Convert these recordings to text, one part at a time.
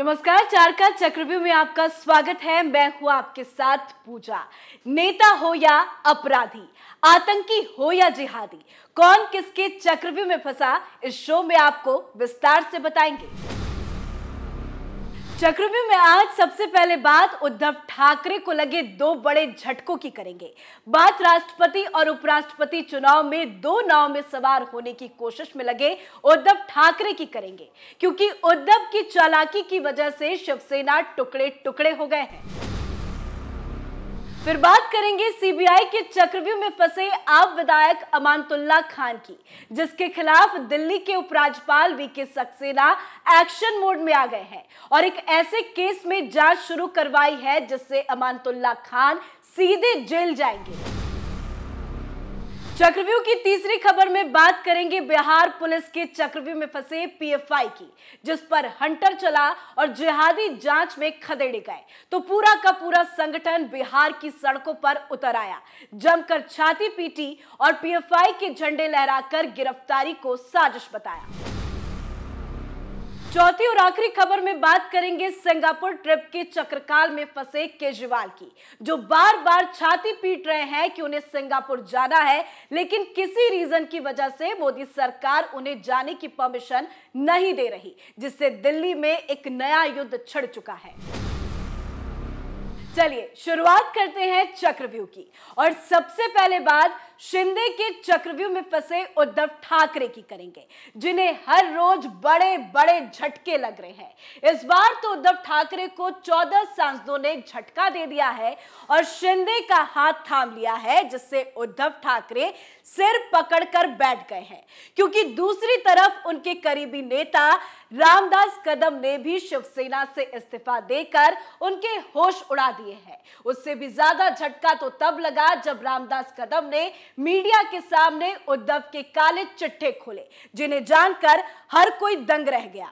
नमस्कार चार का चक्रव्यू में आपका स्वागत है मैं हूं आपके साथ पूजा नेता हो या अपराधी आतंकी हो या जिहादी कौन किसके चक्रव्यू में फंसा इस शो में आपको विस्तार से बताएंगे चक्रव्यूह में आज सबसे पहले बात उद्धव ठाकरे को लगे दो बड़े झटकों की करेंगे बात राष्ट्रपति और उपराष्ट्रपति चुनाव में दो नाव में सवार होने की कोशिश में लगे उद्धव ठाकरे की करेंगे क्योंकि उद्धव की चालाकी की वजह से शिवसेना टुकड़े टुकड़े हो गए हैं फिर बात करेंगे सीबीआई के चक्रव्यूह में फंसे आप विधायक अमानतुल्ला खान की जिसके खिलाफ दिल्ली के उपराज्यपाल वी के सक्सेना एक्शन मोड में आ गए हैं और एक ऐसे केस में जांच शुरू करवाई है जिससे अमानतुल्ला खान सीधे जेल जाएंगे चक्रव्यूह की तीसरी खबर में बात करेंगे बिहार पुलिस के चक्रव्यूह में फंसे पीएफआई की जिस पर हंटर चला और जिहादी जांच में खदेड़े गए तो पूरा का पूरा संगठन बिहार की सड़कों पर उतर आया जमकर छाती पीटी और पीएफआई के झंडे लहराकर गिरफ्तारी को साजिश बताया चौथी और आखिरी खबर में बात करेंगे सिंगापुर ट्रिप के चक्रकाल में फंसे केजरीवाल की जो बार बार छाती पीट रहे हैं कि उन्हें सिंगापुर जाना है लेकिन किसी रीजन की वजह से मोदी सरकार उन्हें जाने की परमिशन नहीं दे रही जिससे दिल्ली में एक नया युद्ध छिड़ चुका है चलिए शुरुआत करते हैं चक्रव्यूह की और सबसे पहले बात शिंदे के चक्रव्यूह में फंसे उद्धव ठाकरे की करेंगे जिन्हें हर रोज बड़े बड़े झटके लग रहे हैं इस बार तो उद्धव ठाकरे को 14 सांसदों ने झटका दे दिया है और शिंदे का हाथ थाम लिया है जिससे उद्धव ठाकरे सिर पकड़कर बैठ गए हैं क्योंकि दूसरी तरफ उनके करीबी नेता रामदास कदम ने भी शिवसेना से इस्तीफा देकर उनके होश उड़ा दिए हैं उससे भी ज्यादा झटका तो तब लगा जब रामदास कदम ने मीडिया के सामने उद्धव के काले चिट्ठे खोले जिन्हें जानकर हर कोई दंग रह गया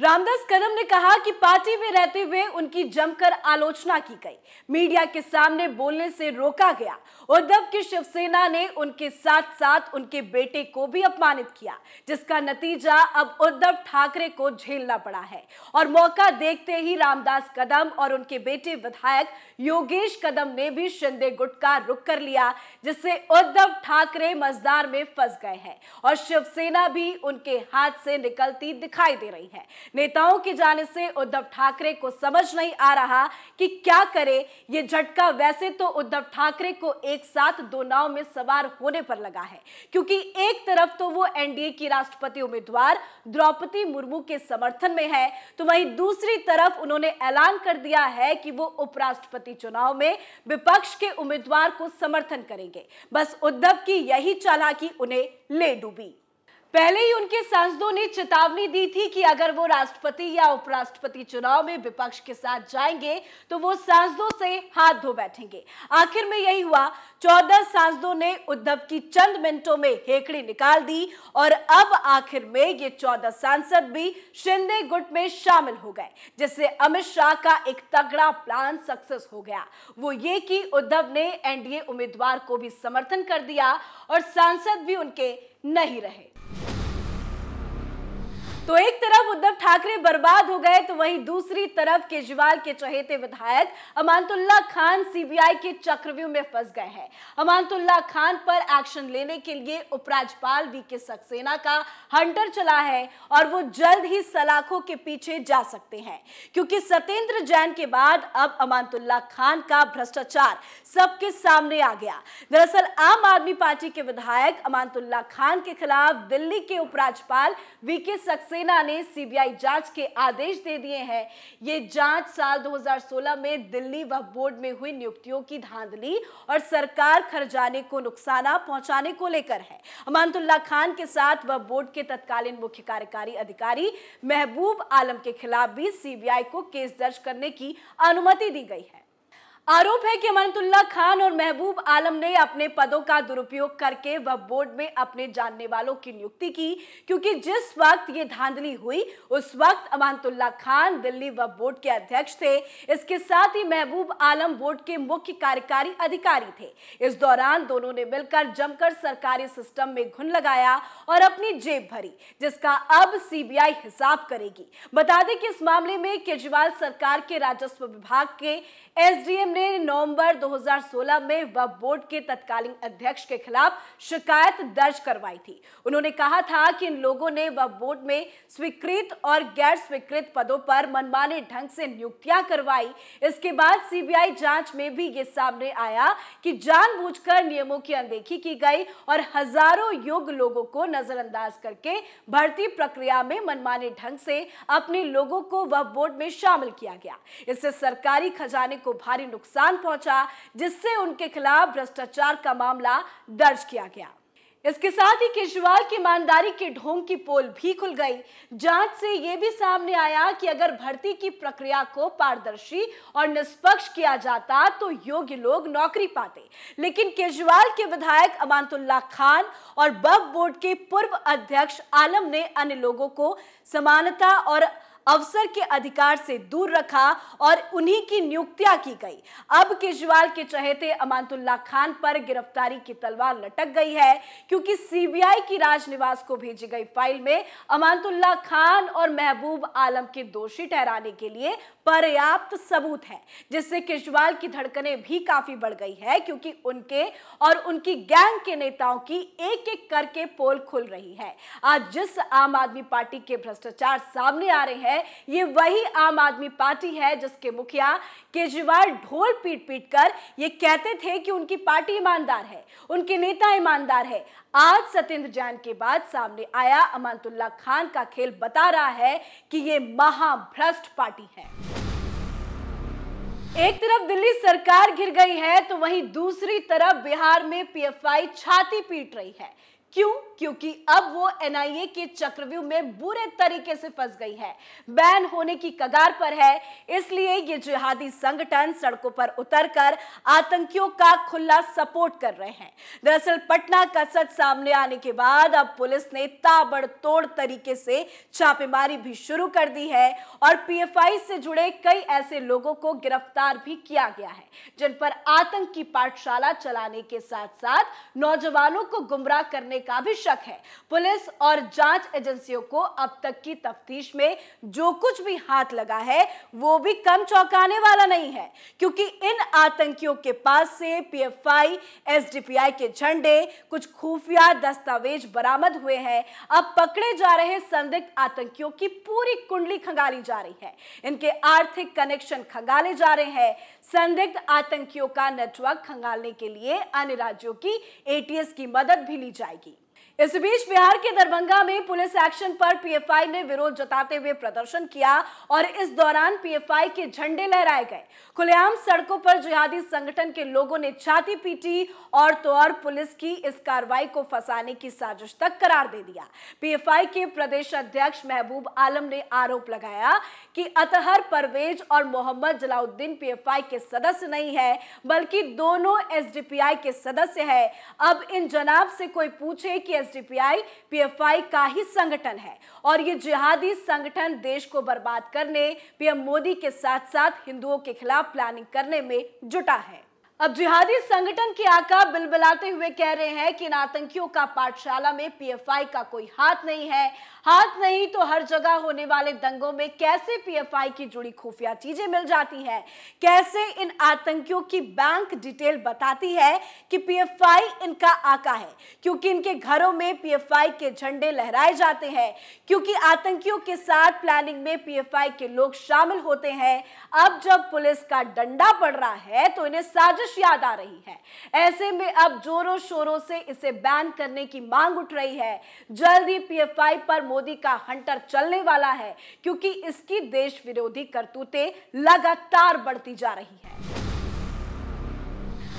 रामदास कदम ने कहा कि पार्टी में रहते हुए उनकी जमकर आलोचना की गई मीडिया के सामने बोलने से रोका गया उद्धव की शिवसेना ने उनके साथ साथ उनके बेटे को भी अपमानित किया जिसका नतीजा अब उद्धव ठाकरे को झेलना पड़ा है और मौका देखते ही रामदास कदम और उनके बेटे विधायक योगेश कदम ने भी शिंदे गुट का रुख कर लिया जिससे उद्धव ठाकरे मजदार में फंस गए हैं और शिवसेना भी उनके हाथ से निकलती दिखाई दे रही है नेताओं की जाने से उद्धव ठाकरे को समझ नहीं आ रहा कि क्या करे ये झटका वैसे तो उद्धव ठाकरे को एक साथ दो नाव में सवार होने पर लगा है क्योंकि एक तरफ तो वो एनडीए की राष्ट्रपति उम्मीदवार द्रौपदी मुर्मू के समर्थन में है तो वहीं दूसरी तरफ उन्होंने ऐलान कर दिया है कि वो उपराष्ट्रपति चुनाव में विपक्ष के उम्मीदवार को समर्थन करेंगे बस उद्धव की यही चालाकी उन्हें ले डूबी पहले ही उनके सांसदों ने चेतावनी दी थी कि अगर वो राष्ट्रपति या उपराष्ट्रपति चुनाव में विपक्ष के साथ जाएंगे तो वो सांसदों से हाथ धो बैठेंगे आखिर में यही हुआ चौदह सांसदों ने उद्धव की चंद मिनटों में हेकड़ी निकाल दी और अब आखिर में ये चौदह सांसद भी शिंदे गुट में शामिल हो गए जिससे अमित शाह का एक तगड़ा प्लान सक्सेस हो गया वो ये कि उद्धव ने एनडीए उम्मीदवार को भी समर्थन कर दिया और सांसद भी उनके नहीं रहे तो एक तरफ उद्धव ठाकरे बर्बाद हो गए तो वहीं दूसरी तरफ केजरीवाल के चहेते विधायक अमानतुल्ला खान सीबीआई के चक्रव्यूह में फंस गए हैं अमानतुल्ला खान पर एक्शन लेने के लिए उपराज्यपाल वी के सक्सेना का हंटर चला है और वो जल्द ही सलाखों के पीछे जा सकते हैं क्योंकि सत्येंद्र जैन के बाद अब अमानतुल्ला खान का भ्रष्टाचार सबके सामने आ गया दरअसल आम आदमी पार्टी के विधायक अमानतुल्ला खान के खिलाफ दिल्ली के उपराज्यपाल वी के सक्सेना सक्सेना ने सीबीआई जांच के आदेश दे दिए हैं ये जांच साल 2016 में दिल्ली वक्फ बोर्ड में हुई नियुक्तियों की धांधली और सरकार खर्जाने को नुकसाना पहुंचाने को लेकर है अमानतुल्ला खान के साथ वक्फ बोर्ड के तत्कालीन मुख्य कार्यकारी अधिकारी महबूब आलम के खिलाफ भी सीबीआई को केस दर्ज करने की अनुमति दी गई है आरोप है कि अमानतुल्ला खान और महबूब आलम ने अपने पदों का दुरुपयोग करके वह बोर्ड में अपने जानने वालों की नियुक्ति की क्योंकि जिस वक्त ये धांधली हुई उस वक्त अमानतुल्ला खान दिल्ली व बोर्ड के अध्यक्ष थे इसके साथ ही महबूब आलम बोर्ड के मुख्य कार्यकारी अधिकारी थे इस दौरान दोनों ने मिलकर जमकर सरकारी सिस्टम में घुन लगाया और अपनी जेब भरी जिसका अब सीबीआई हिसाब करेगी बता दें कि इस मामले में केजरीवाल सरकार के राजस्व विभाग के एसडीएम ने नवंबर 2016 में वह बोर्ड के तत्कालीन अध्यक्ष के खिलाफ शिकायत दर्ज करवाई थी उन्होंने कहा था कि इन लोगों ने वह बोर्ड में स्वीकृत और गैर स्वीकृत पदों पर मनमाने ढंग से नियुक्तियां करवाई इसके बाद सीबीआई जांच में भी ये सामने आया कि जानबूझकर नियमों की अनदेखी की गई और हजारों योग्य लोगों को नजरअंदाज करके भर्ती प्रक्रिया में मनमाने ढंग से अपने लोगों को वह बोर्ड में शामिल किया गया इससे सरकारी खजाने को भारी नुकसान नुकसान पहुंचा जिससे उनके खिलाफ भ्रष्टाचार का मामला दर्ज किया गया इसके साथ ही केजरीवाल की ईमानदारी के ढोंग की पोल भी खुल गई जांच से यह भी सामने आया कि अगर भर्ती की प्रक्रिया को पारदर्शी और निष्पक्ष किया जाता तो योग्य लोग नौकरी पाते लेकिन केजरीवाल के विधायक अमानतुल्ला खान और बब बोर्ड के पूर्व अध्यक्ष आलम ने अन्य लोगों को समानता और अवसर के अधिकार से दूर रखा और उन्हीं की नियुक्तियां की गई अब केजरीवाल के चहेते अमानतुल्ला खान पर गिरफ्तारी की तलवार लटक गई है क्योंकि सीबीआई की राजनिवास को भेजी गई फाइल में अमानतुल्ला खान और महबूब आलम के दोषी ठहराने के लिए पर्याप्त सबूत है जिससे केजरीवाल की धड़कने भी काफी बढ़ गई है क्योंकि उनके और उनकी गैंग के नेताओं की एक एक करके पोल खुल रही है आज जिस आम आदमी पार्टी के भ्रष्टाचार सामने आ रहे हैं है ये वही आम आदमी पार्टी है जिसके मुखिया केजरीवाल ढोल पीट पीट कर ये कहते थे कि उनकी पार्टी ईमानदार है उनके नेता ईमानदार है आज सत्येंद्र जैन के बाद सामने आया अमानतुल्ला खान का खेल बता रहा है कि ये महाभ्रष्ट पार्टी है एक तरफ दिल्ली सरकार घिर गई है तो वहीं दूसरी तरफ बिहार में पीएफआई छाती पीट रही है क्यों क्योंकि अब वो एनआईए के चक्रव्यूह में बुरे तरीके से फंस गई है बैन होने की कगार पर है इसलिए ये जिहादी संगठन सड़कों पर उतरकर आतंकियों का खुला सपोर्ट कर रहे हैं दरअसल पटना का सच सामने आने के बाद अब पुलिस ने ताबड़तोड़ तरीके से छापेमारी भी शुरू कर दी है और पीएफआई से जुड़े कई ऐसे लोगों को गिरफ्तार भी किया गया है जिन पर आतंकी पाठशाला चलाने के साथ साथ नौजवानों को गुमराह करने का भी शक है पुलिस और जांच एजेंसियों को अब तक की तफ्तीश में जो कुछ भी हाथ लगा है वो भी कम चौंकाने वाला नहीं है क्योंकि इन आतंकियों के पास से पीएफआई एसडीपीआई के झंडे कुछ खुफिया दस्तावेज बरामद हुए हैं अब पकड़े जा रहे संदिग्ध आतंकियों की पूरी कुंडली खंगाली जा रही है इनके आर्थिक कनेक्शन खंगाले जा रहे हैं संदिग्ध आतंकियों का नेटवर्क खंगालने के लिए अन्य राज्यों की एटीएस की मदद भी ली जाएगी इस बीच बिहार के दरभंगा में पुलिस एक्शन पर पीएफआई ने विरोध जताते हुए प्रदर्शन किया और इस दौरान पीएफआई के झंडे लहराए गए खुलेआम सड़कों पर जिहादी संगठन के लोगों ने छाती पीटी और तो और पुलिस की इस कार्रवाई को फंसाने की साजिश तक करार दे दिया पीएफआई के प्रदेश अध्यक्ष महबूब आलम ने आरोप लगाया कि अतहर परवेज और मोहम्मद जलाउद्दीन पी के सदस्य नहीं है बल्कि दोनों एस के सदस्य है अब इन जनाब से कोई पूछे कि एसडीपीआई पीएफआई का ही संगठन है और ये जिहादी संगठन देश को बर्बाद करने पीएम मोदी के साथ साथ हिंदुओं के खिलाफ प्लानिंग करने में जुटा है अब जिहादी संगठन के आका बिलबिलाते हुए कह रहे हैं कि इन आतंकियों का पाठशाला में पीएफआई का कोई हाथ नहीं है हाथ नहीं तो हर जगह होने वाले दंगों में कैसे पीएफआई की जुड़ी खुफिया चीजें मिल जाती हैं कैसे इन आतंकियों की बैंक डिटेल बताती है कि पीएफआई इनका आका है क्योंकि इनके घरों में पी के झंडे लहराए जाते हैं क्योंकि आतंकियों के साथ प्लानिंग में पी के लोग शामिल होते हैं अब जब पुलिस का डंडा पड़ रहा है तो इन्हें साजिश साजिश याद आ रही है ऐसे में अब जोरों शोरों से इसे बैन करने की मांग उठ रही है जल्द ही पीएफआई पर मोदी का हंटर चलने वाला है क्योंकि इसकी देश विरोधी करतूतें लगातार बढ़ती जा रही है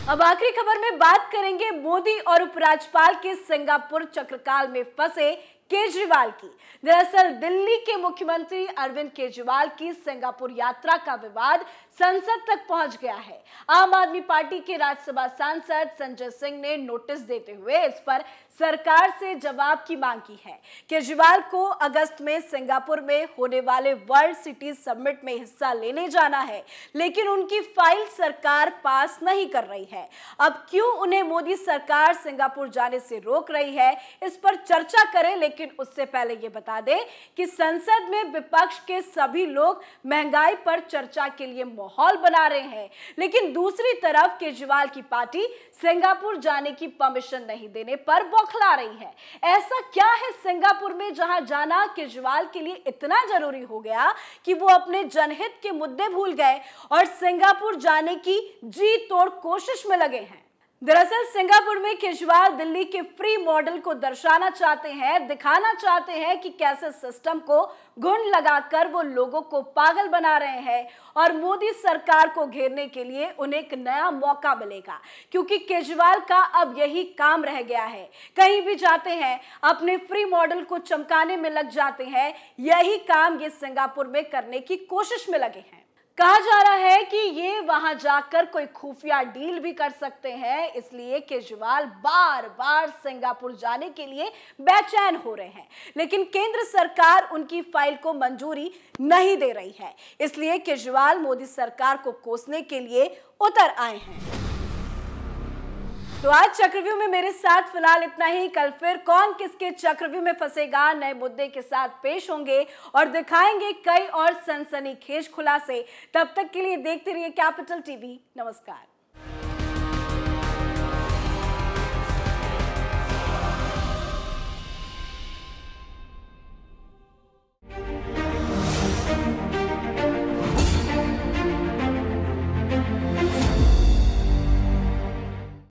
अब आखिरी खबर में बात करेंगे मोदी और उपराज्यपाल के सिंगापुर चक्रकाल में फंसे केजरीवाल की दरअसल दिल्ली के मुख्यमंत्री अरविंद केजरीवाल की सिंगापुर यात्रा का विवाद संसद तक पहुंच गया है आम आदमी पार्टी के राज्यसभा सांसद संजय सिंह ने नोटिस देते हुए इस पर सरकार से जवाब की मांग की है केजरीवाल को अगस्त में सिंगापुर में होने वाले वर्ल्ड सिटी समिट में हिस्सा लेने जाना है लेकिन उनकी फाइल सरकार पास नहीं कर रही है अब क्यों उन्हें मोदी सरकार सिंगापुर जाने से रोक रही है इस पर चर्चा करें लेकिन लेकिन उससे पहले ये बता दें कि संसद में विपक्ष के सभी लोग महंगाई पर चर्चा के लिए माहौल बना रहे हैं लेकिन दूसरी तरफ केजरीवाल की पार्टी सिंगापुर जाने की परमिशन नहीं देने पर बौखला रही है ऐसा क्या है सिंगापुर में जहां जाना केजरीवाल के लिए इतना जरूरी हो गया कि वो अपने जनहित के मुद्दे भूल गए और सिंगापुर जाने की जी तोड़ कोशिश में लगे हैं दरअसल सिंगापुर में केजरीवाल दिल्ली के फ्री मॉडल को दर्शाना चाहते हैं दिखाना चाहते हैं कि कैसे सिस्टम को गुण लगाकर वो लोगों को पागल बना रहे हैं और मोदी सरकार को घेरने के लिए उन्हें एक नया मौका मिलेगा क्योंकि केजरीवाल का अब यही काम रह गया है कहीं भी जाते हैं अपने फ्री मॉडल को चमकाने में लग जाते हैं यही काम ये सिंगापुर में करने की कोशिश में लगे हैं कहा जा रहा है कि ये वहां जाकर कोई खुफिया डील भी कर सकते हैं इसलिए केजरीवाल बार बार सिंगापुर जाने के लिए बेचैन हो रहे हैं लेकिन केंद्र सरकार उनकी फाइल को मंजूरी नहीं दे रही है इसलिए केजरीवाल मोदी सरकार को कोसने के लिए उतर आए हैं तो आज चक्रव्यूह में मेरे साथ फिलहाल इतना ही कल फिर कौन किसके चक्रव्यूह में फंसेगा नए मुद्दे के साथ पेश होंगे और दिखाएंगे कई और सनसनीखेज खुलासे तब तक के लिए देखते रहिए कैपिटल टीवी नमस्कार